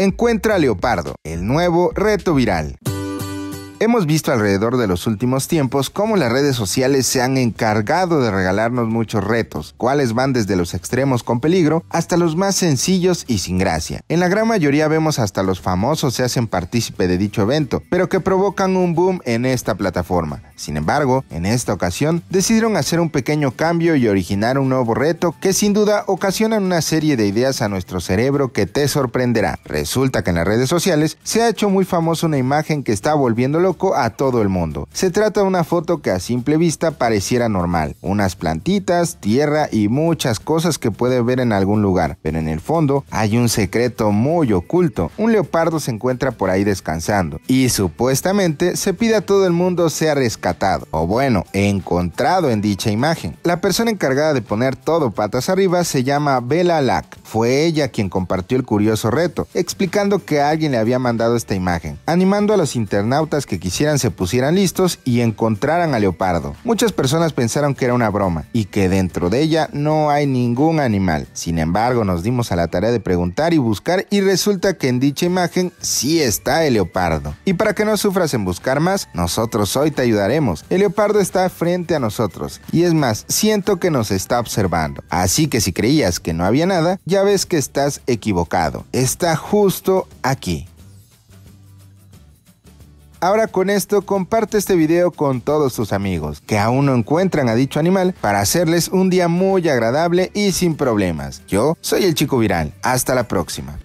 Encuentra Leopardo, el nuevo reto viral. Hemos visto alrededor de los últimos tiempos cómo las redes sociales se han encargado de regalarnos muchos retos, cuales van desde los extremos con peligro hasta los más sencillos y sin gracia. En la gran mayoría vemos hasta los famosos se hacen partícipe de dicho evento, pero que provocan un boom en esta plataforma. Sin embargo, en esta ocasión decidieron hacer un pequeño cambio y originar un nuevo reto que sin duda ocasionan una serie de ideas a nuestro cerebro que te sorprenderá. Resulta que en las redes sociales se ha hecho muy famosa una imagen que está volviéndolo a todo el mundo. Se trata de una foto que a simple vista pareciera normal, unas plantitas, tierra y muchas cosas que puede ver en algún lugar, pero en el fondo hay un secreto muy oculto. Un leopardo se encuentra por ahí descansando y supuestamente se pide a todo el mundo sea rescatado, o bueno, encontrado en dicha imagen. La persona encargada de poner todo patas arriba se llama Bella Lack, fue ella quien compartió el curioso reto, explicando que alguien le había mandado esta imagen, animando a los internautas que quisieran se pusieran listos y encontraran al Leopardo. Muchas personas pensaron que era una broma y que dentro de ella no hay ningún animal. Sin embargo, nos dimos a la tarea de preguntar y buscar y resulta que en dicha imagen sí está el leopardo. Y para que no sufras en buscar más, nosotros hoy te ayudaremos. El leopardo está frente a nosotros y es más, siento que nos está observando. Así que si creías que no había nada, ya vez que estás equivocado. Está justo aquí. Ahora con esto comparte este video con todos tus amigos que aún no encuentran a dicho animal para hacerles un día muy agradable y sin problemas. Yo soy el chico viral. Hasta la próxima.